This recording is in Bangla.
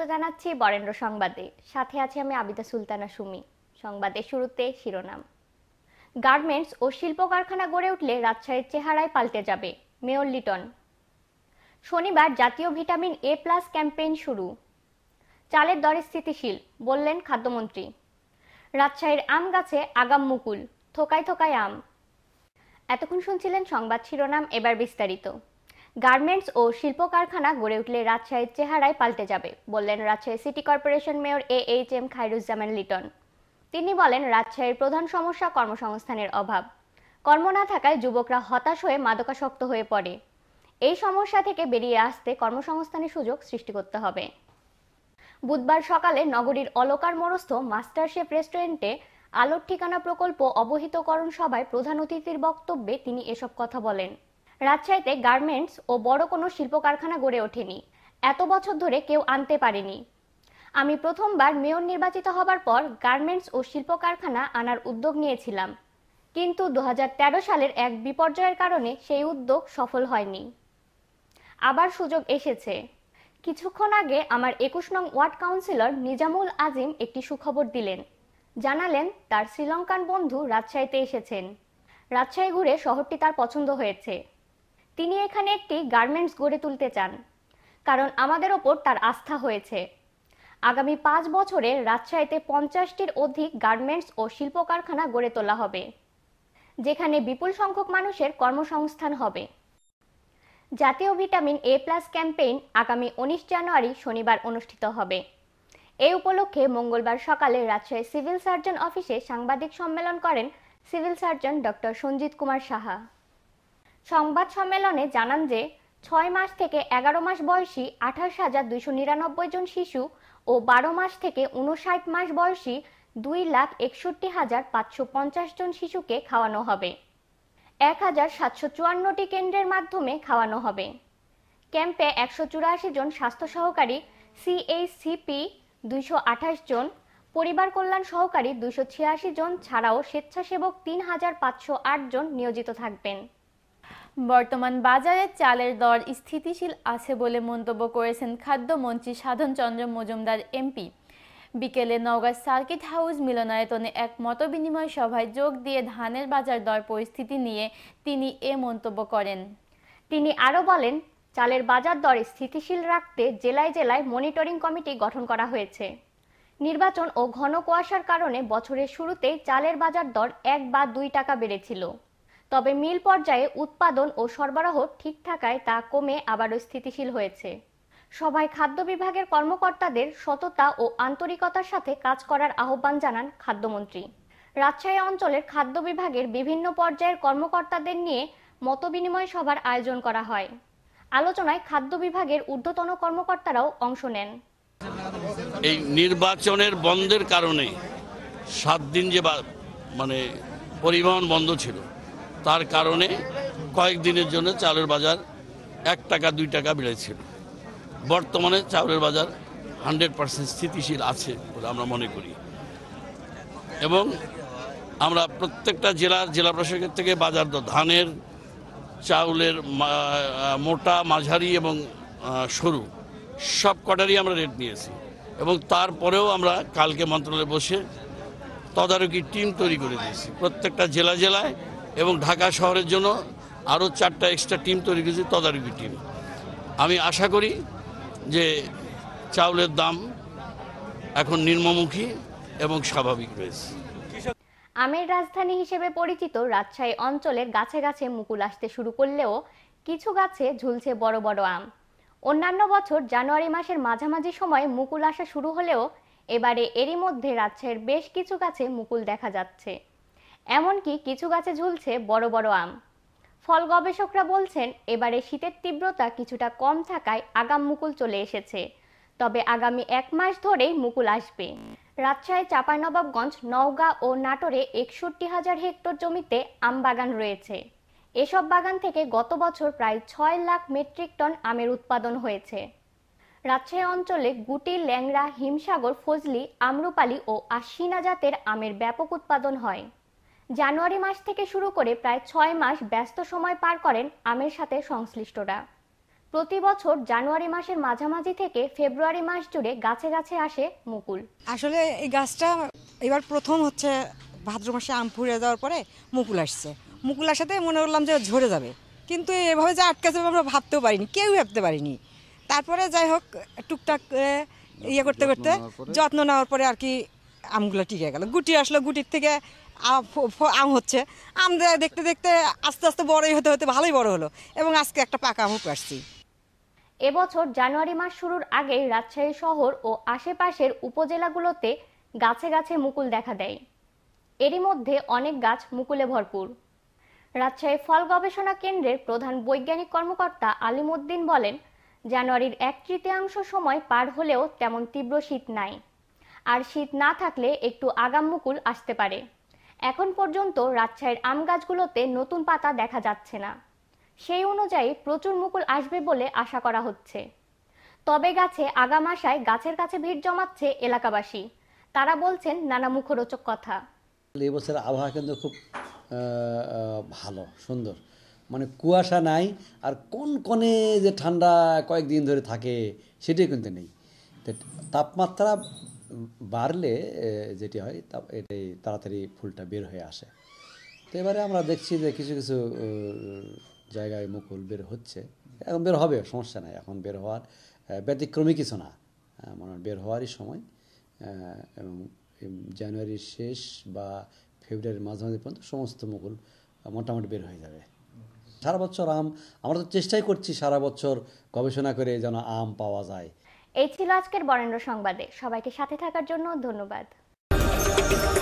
স্বাগত জানাচ্ছি বরেন্দ্র সংবাদে সাথে আছে আমি আবিদা সুলতানা সুমি সংবাদের শুরুতে শিরোনাম গার্মেন্টস ও শিল্প কারখানা গড়ে উঠলে রাজশাহীর চেহারায় পাল্টে যাবে মেয়র লিটন শনিবার জাতীয় ভিটামিন এ প্লাস ক্যাম্পেইন শুরু চালের দরে স্থিতিশীল বললেন খাদ্যমন্ত্রী রাজশাহীর আম গাছে আগাম মুকুল থোকায় থোকায় আম এতক্ষণ শুনছিলেন সংবাদ শিরোনাম এবার বিস্তারিত গার্মেন্টস ও শিল্প কারখানা গড়ে উঠলে রাজশাহীর চেহারায় পাল্টে যাবে বললেন Rajshahi city corporation mayor A H M Khairuzzaman Liton তিনি বলেন রাজশাহীর প্রধান সমস্যা কর্মসংস্থানের অভাব কর্ম না থাকায় যুবকরা হতাশ হয়ে মাদকাসক্ত হয়ে পড়ে এই সমস্যা থেকে বেরিয়ে আসতে কর্মসংস্থানের সুযোগ সৃষ্টি করতে হবে বুধবার সকালে নগরীর অলকার মরস্থ মাস্টারশেফ রেস্টুরেন্টে আলোর ঠিকানা প্রকল্প অবহিতকরণ সভায় প্রধান অতিথির বক্তব্যে তিনি এসব কথা বলেন রাজশাহীতে গার্মেন্টস ও বড় কোনো শিল্প কারখানা গড়ে ওঠেনি এত বছর ধরে কেউ আনতে পারেনি আমি প্রথমবার মেয়র নির্বাচিত হবার পর গার্মেন্টস ও শিল্প কারখানা আনার উদ্যোগ নিয়েছিলাম কিন্তু দু সালের এক বিপর্যয়ের কারণে সেই উদ্যোগ সফল হয়নি আবার সুযোগ এসেছে কিছুক্ষণ আগে আমার একুশ নং ওয়ার্ড কাউন্সিলর নিজামুল আজিম একটি সুখবর দিলেন জানালেন তার শ্রীলঙ্কান বন্ধু রাজশাহীতে এসেছেন রাজশাহী ঘুরে শহরটি তার পছন্দ হয়েছে তিনি এখানে একটি গার্মেন্টস গড়ে তুলতে চান কারণ আমাদের ওপর তার আস্থা হয়েছে আগামী পাঁচ বছরে রাজশাহীতে পঞ্চাশটির অধিক গার্মেন্টস ও শিল্প কারখানা গড়ে তোলা হবে যেখানে বিপুল সংখ্যক মানুষের কর্মসংস্থান হবে জাতীয় ভিটামিন এ প্লাস ক্যাম্পেইন আগামী উনিশ জানুয়ারি শনিবার অনুষ্ঠিত হবে এ উপলক্ষে মঙ্গলবার সকালে রাজশাহী সিভিল সার্জন অফিসে সাংবাদিক সম্মেলন করেন civil surgeon doctor Sanjit Kumar Saha সংবাদ সম্মেলনে জানান যে ছয় মাস থেকে এগারো মাস বয়সী আঠাশ হাজার দুইশো নিরানব্বই জন শিশু ও বারো মাস থেকে উনষাট মাস বয়সী দুই লাখ একষট্টি হাজার পাঁচশো পঞ্চাশ জন শিশুকে খাওয়ানো হবে এক হাজার সাতশো চুয়ান্নটি কেন্দ্রের মাধ্যমে খাওয়ানো হবে ক্যাম্পে একশো চুরাশি জন স্বাস্থ্য সহকারী সিএইসিপি দুইশো আঠাশ জন পরিবার কল্যাণ সহকারী দুইশো ছিয়াশি জন ছাড়াও স্বেচ্ছাসেবক তিন হাজার পাঁচশো আট জন নিয়োজিত থাকবেন বর্তমান বাজারে চালের দর স্থিতিশীল আছে বলে মন্তব্য করেছেন খাদ্যমন্ত্রী সাধনচন্দ্র মজুমদার এমপি বিকেলে নওগাঁ সার্কিট হাউস মিলনায়তনে এক মতবিনিময় সভায় যোগ দিয়ে ধানের বাজার দর পরিস্থিতি নিয়ে তিনি এ মন্তব্য করেন তিনি আরও বলেন চালের বাজার দর স্থিতিশীল রাখতে জেলায় জেলায় মনিটরিং কমিটি গঠন করা হয়েছে নির্বাচন ও ঘন কুয়াশার কারণে বছরের শুরুতেই চালের বাজার দর এক বা দুই টাকা বেড়েছিল তবে মিল পর্যায়ে উৎপাদন ও সরবরাহ ঠিক থাকায় তা কমে আবারও স্থিতিশীল হয়েছে সভায় খাদ্য বিভাগের কর্মকর্তাদের সততা ও আন্তরিকতার সাথে কাজ করার আহ্বান জানান খাদ্যমন্ত্রী রাজশাহী অঞ্চলের খাদ্য বিভাগের বিভিন্ন পর্যায়ের কর্মকর্তাদের নিয়ে মতবিনিময় সভার আয়োজন করা হয় আলোচনায় খাদ্য বিভাগের ঊর্ধ্বতন কর্মকর্তারাও অংশ নেন এই নির্বাচনের বন্ধের কারণে সাত দিন যে মানে পরিবহন বন্ধ ছিল তার কারণে কয়েকদিনের জন্য চালের বাজার এক টাকা দুই টাকা বেড়েছিল বর্তমানে চাউলের বাজার হান্ড্রেড পার্সেন্ট স্থিতিশীল আছে বলে আমরা মনে করি এবং আমরা প্রত্যেকটা জেলার জেলা প্রশাসকের থেকে বাজার দর ধানের চাউলের মোটা মাঝারি এবং সরু সব কটারই আমরা রেট নিয়েছি এবং তারপরেও আমরা কালকে মন্ত্রণালয়ে বসে তদারকি টিম তৈরি করে দিয়েছি প্রত্যেকটা জেলা জেলায় এবং ঢাকা শহরের জন্য আরও চারটা এক্সট্রা টিম তৈরি করেছি তদারকি টিম আমি আশা করি যে চাউলের দাম এখন নির্মমুখী এবং স্বাভাবিক রয়েছে আমের রাজধানী হিসেবে পরিচিত রাজশাহী অঞ্চলের গাছে গাছে মুকুল আসতে শুরু করলেও কিছু গাছে ঝুলছে বড় বড় আম অন্যান্য বছর জানুয়ারি মাসের মাঝামাঝি সময় মুকুল আসা শুরু হলেও এবারে এরই মধ্যে রাজশাহীর বেশ কিছু গাছে মুকুল দেখা যাচ্ছে এমনকি কিছু গাছে ঝুলছে বড় বড় আম ফল গবেষকরা বলছেন এবারে শীতের তীব্রতা কিছুটা কম থাকায় আগাম মুকুল চলে এসেছে তবে আগামী এক মাস ধরেই মুকুল আসবে রাজশাহী চাঁপাইনবাবগঞ্জ নওগাঁ ও নাটোরে একষট্টি হাজার হেক্টর জমিতে আম বাগান রয়েছে এসব বাগান থেকে গত বছর প্রায় ছয় লাখ মেট্রিক টন আমের উৎপাদন হয়েছে রাজশাহী অঞ্চলে গুটি ল্যাংরা হিমসাগর ফজলি আমরুপালি ও আশিনা জাতের আমের ব্যাপক উৎপাদন হয় জানুয়ারি মাস থেকে শুরু করে প্রায় ছয় মাস ব্যস্ত সময় পার করেন আমের সাথে সংশ্লিষ্টরা প্রতি বছর জানুয়ারি মাসের মাঝামাঝি থেকে ফেব্রুয়ারি মাস জুড়ে গাছে গাছে আসে মুকুল আসলে এই গাছটা এবার প্রথম হচ্ছে ভাদ্র মাসে আম ফুড়ে যাওয়ার পরে মুকুল আসছে মুকুল আসাতে মনে করলাম যে ঝরে যাবে কিন্তু এভাবে যে আটকে যাবে আমরা ভাবতেও পারিনি কেউ ভাবতে পারিনি তারপরে যাই হোক টুকটাক ইয়ে করতে করতে যত্ন নেওয়ার পরে আর কি আমগুলো টিকে গেল গুটি আসলো গুটির থেকে আম হচ্ছে আম দেখতে দেখতে আস্তে আস্তে বড়ই হতে হতে ভালোই বড় হলো এবং আজকে একটা পাকা আমও পারছি এবছর জানুয়ারি মাস শুরুর আগেই রাজশাহী শহর ও আশেপাশের উপজেলাগুলোতে গাছে গাছে মুকুল দেখা দেয় এরই মধ্যে অনেক গাছ মুকুলে ভরপুর রাজশাহী ফল গবেষণা কেন্দ্রের প্রধান বৈজ্ঞানিক কর্মকর্তা আলিমুদ্দিন বলেন জানুয়ারির এক তৃতীয়াংশ সময় পার হলেও তেমন তীব্র শীত নাই আর শীত না থাকলে একটু আগাম মুকুল আসতে পারে এখন পর্যন্ত রাজশাহীর আম গাছগুলোতে নতুন পাতা দেখা যাচ্ছে না সেই অনুযায়ী প্রচুর মুকুল আসবে বলে আশা করা হচ্ছে তবে গাছে আগাম আশায় গাছের কাছে ভিড় জমাচ্ছে এলাকাবাসী তারা বলছেন নানা মুখরোচক কথা এবছর আবহাওয়া কিন্তু খুব ভালো সুন্দর মানে কুয়াশা নাই আর কোন কোণে যে ঠান্ডা কয়েকদিন ধরে থাকে সেটাই কিন্তু নেই তাপমাত্রা বাড়লে যেটি হয় তা এটাই তাড়াতাড়ি ফুলটা বের হয়ে আসে তো এবারে আমরা দেখছি যে কিছু কিছু জায়গায় মুকুল বের হচ্ছে এখন বের হবে সমস্যা নাই এখন বের হওয়ার ব্যতিক্রমী কিছু না মানে বের হওয়ারই সময় এবং জানুয়ারির শেষ বা ফেব্রুয়ারির মাঝামাঝি পর্যন্ত সমস্ত মুকুল মোটামুটি বের হয়ে যাবে সারা বছর আম আমরা তো চেষ্টাই করছি সারা বছর গবেষণা করে যেন আম পাওয়া যায় এই ছিল আজকের বরেন্দ্র সংবাদে সবাইকে সাথে থাকার জন্য ধন্যবাদ